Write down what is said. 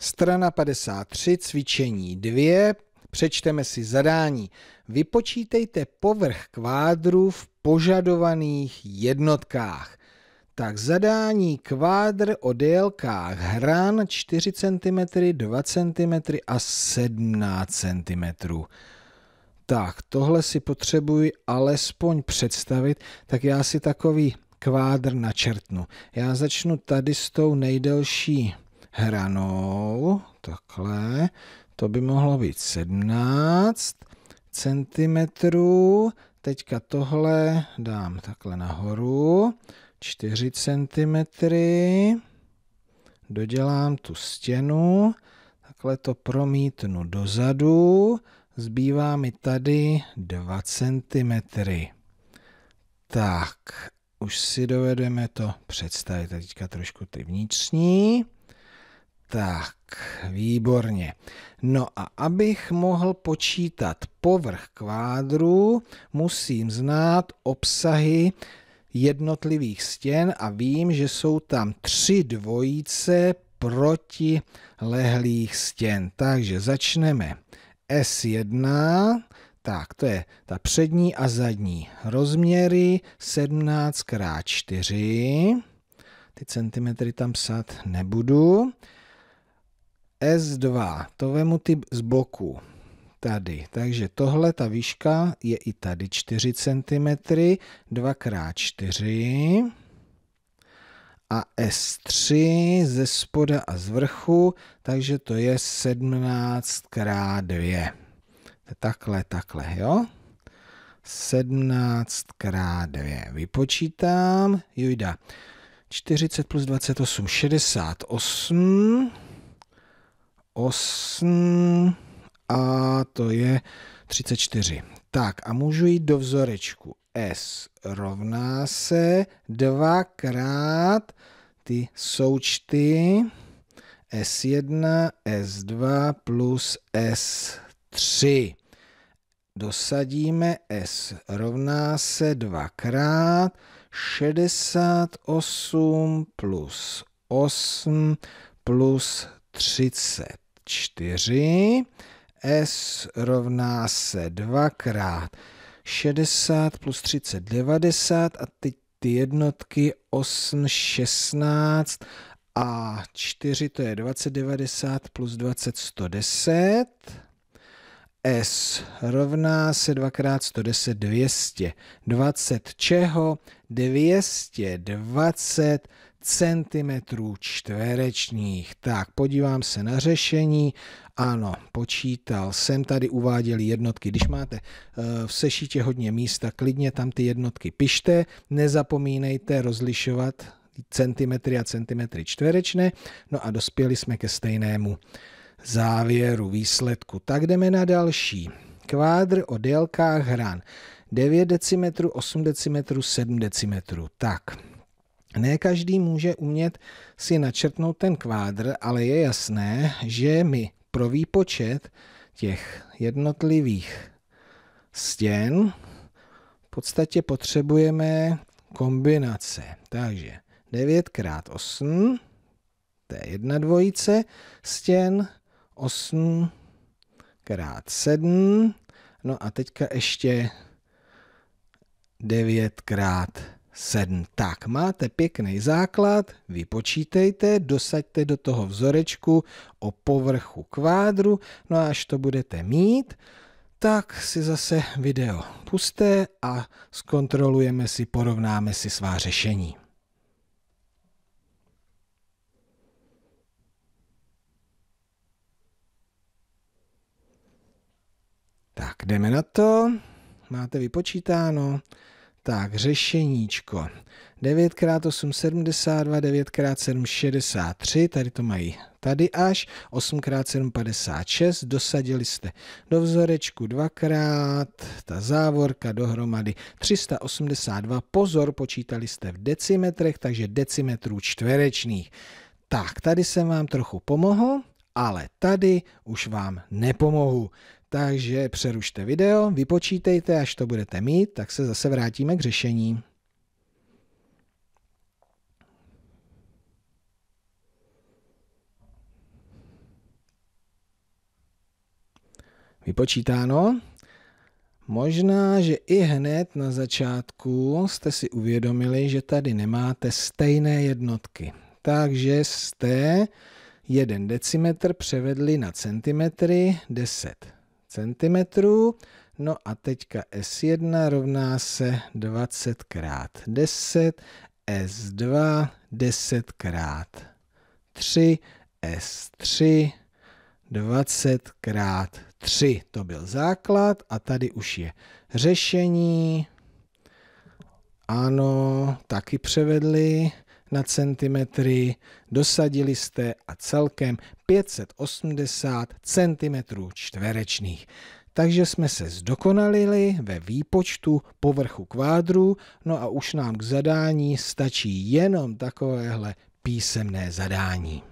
Strana 53, cvičení 2. Přečteme si zadání. Vypočítejte povrch kvádru v požadovaných jednotkách. Tak zadání kvádr o délkách hran 4 cm, 2 cm a 17 cm. Tak, tohle si potřebuji alespoň představit, tak já si takový kvádr načrtnu. Já začnu tady s tou nejdelší hranou, takhle, to by mohlo být 17 centimetrů, teďka tohle dám takhle nahoru, 4 centimetry, dodělám tu stěnu, takhle to promítnu dozadu, zbývá mi tady 2 cm. Tak, už si dovedeme to představit. Teďka trošku ty vnitřní. Tak, výborně. No a abych mohl počítat povrch kvádru, musím znát obsahy jednotlivých stěn a vím, že jsou tam tři dvojice protilehlých stěn. Takže začneme S1, tak to je ta přední a zadní rozměry 17 x 4. Ty centimetry tam psát nebudu. S2, to vemu ty z boku tady. Takže tohle ta výška je i tady 4 cm, 2x4 a S3 ze spoda a z vrchu, takže to je 17x2. Takhle, takhle, jo? 17x2. Vypočítám, jujda. 40 plus 28, 68. 8 a to je 34. Tak a můžu jít do vzorečku. S rovná se dvakrát ty součty S1, S2 plus S3. Dosadíme S rovná se dvakrát 68 plus 8 plus 30. 4. S rovná se 2 krát 60 plus 30, 90 a teď ty jednotky 8, 16 a 4 to je 20, 90 plus 20, 110. S rovná se 2 x 110 200. 20 čeho? 220 centimetrů čtverečních. Tak, podívám se na řešení. Ano, počítal jsem, tady uváděl jednotky. Když máte eh, v sešitě hodně místa, klidně tam ty jednotky pište. Nezapomínejte rozlišovat centimetry a centimetry čtverečné. No a dospěli jsme ke stejnému závěru, výsledku. Tak jdeme na další. Kvádr o délkách hran. 9 decimetrů, 8 decimetrů, 7 decimetrů. Tak, ne každý může umět si načrtnout ten kvádr, ale je jasné, že my pro výpočet těch jednotlivých stěn v podstatě potřebujeme kombinace. Takže 9 x 8, to je jedna dvojice stěn, 8 krát 7. No a teďka ještě 9 krát 7. Tak, máte pěkný základ, vypočítejte, dosaďte do toho vzorečku o povrchu kvádru, no a až to budete mít, tak si zase video puste a zkontrolujeme si, porovnáme si svá řešení. jdeme na to. Máte vypočítáno? Tak, řešeníčko. 9 x 8, 72, 9 x 7, 63, tady to mají tady až, 8 x 7, 56, dosadili jste do vzorečku dvakrát, ta závorka dohromady 382, pozor, počítali jste v decimetrech, takže decimetrů čtverečných. Tak, tady jsem vám trochu pomohl, ale tady už vám nepomohu. Takže přerušte video, vypočítejte, až to budete mít, tak se zase vrátíme k řešení. Vypočítáno. Možná, že i hned na začátku jste si uvědomili, že tady nemáte stejné jednotky. Takže jste 1 decimetr převedli na centimetry 10 cm. No a teďka S1 rovná se 20 krát 10, S2 10 krát 3, S3 20 krát 3. To byl základ a tady už je řešení. Ano, taky převedli na centimetry, dosadili jste a celkem 580 cm čtverečných. Takže jsme se zdokonalili ve výpočtu povrchu kvádru, no a už nám k zadání stačí jenom takovéhle písemné zadání.